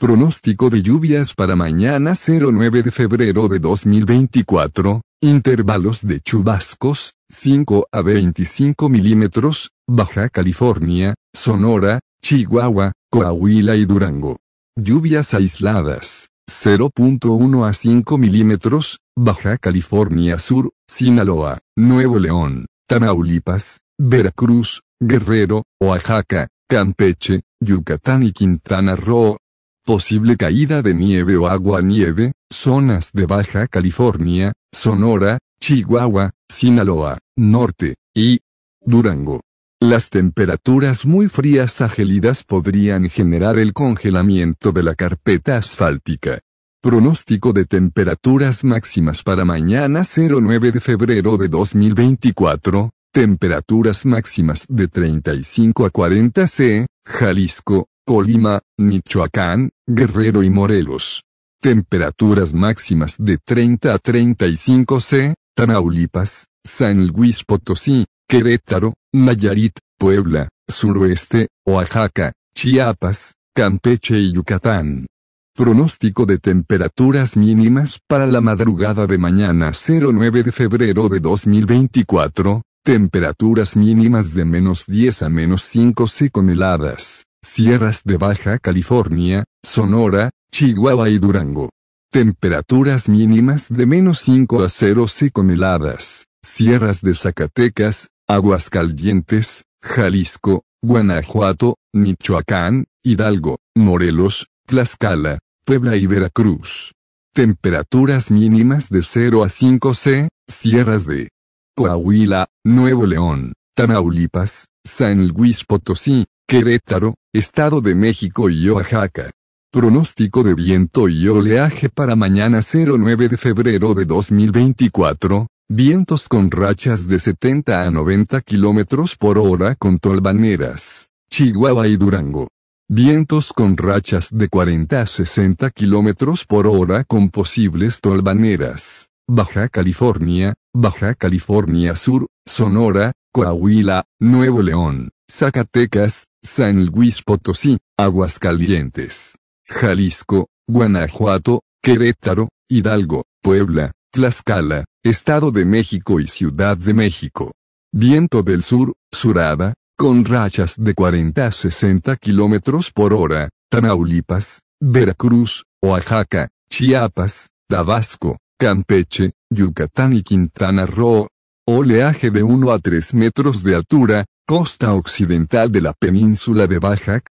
Pronóstico de lluvias para mañana 09 de febrero de 2024, intervalos de chubascos, 5 a 25 milímetros, Baja California, Sonora, Chihuahua, Coahuila y Durango. Lluvias aisladas, 0.1 a 5 milímetros, Baja California Sur, Sinaloa, Nuevo León, Tamaulipas, Veracruz, Guerrero, Oaxaca, Campeche, Yucatán y Quintana Roo, posible caída de nieve o agua-nieve, zonas de Baja California, Sonora, Chihuahua, Sinaloa, Norte, y Durango. Las temperaturas muy frías a podrían generar el congelamiento de la carpeta asfáltica. Pronóstico de temperaturas máximas para mañana 09 de febrero de 2024, temperaturas máximas de 35 a 40 C, Jalisco, Colima, Michoacán, Guerrero y Morelos. Temperaturas máximas de 30 a 35 C, Tamaulipas, San Luis Potosí, Querétaro, Nayarit, Puebla, Suroeste, Oaxaca, Chiapas, Campeche y Yucatán. Pronóstico de temperaturas mínimas para la madrugada de mañana 09 de febrero de 2024, temperaturas mínimas de menos 10 a menos 5 C con heladas. Sierras de Baja California, Sonora, Chihuahua y Durango. Temperaturas mínimas de menos 5 a 0 con heladas. Sierras de Zacatecas, Aguascalientes, Jalisco, Guanajuato, Michoacán, Hidalgo, Morelos, Tlaxcala, Puebla y Veracruz. Temperaturas mínimas de 0 a 5 C, sierras de Coahuila, Nuevo León, Tamaulipas, San Luis Potosí, Querétaro, Estado de México y Oaxaca. Pronóstico de viento y oleaje para mañana 09 de febrero de 2024. Vientos con rachas de 70 a 90 kilómetros por hora con tolvaneras, Chihuahua y Durango. Vientos con rachas de 40 a 60 kilómetros por hora con posibles tolvaneras. Baja California, Baja California Sur, Sonora, Coahuila, Nuevo León, Zacatecas, San Luis Potosí, Aguascalientes, Jalisco, Guanajuato, Querétaro, Hidalgo, Puebla, Tlaxcala, Estado de México y Ciudad de México. Viento del sur, Surada, con rachas de 40 a 60 kilómetros por hora, Tamaulipas, Veracruz, Oaxaca, Chiapas, Tabasco, Campeche, Yucatán y Quintana Roo. Oleaje de 1 a 3 metros de altura, costa occidental de la península de Baja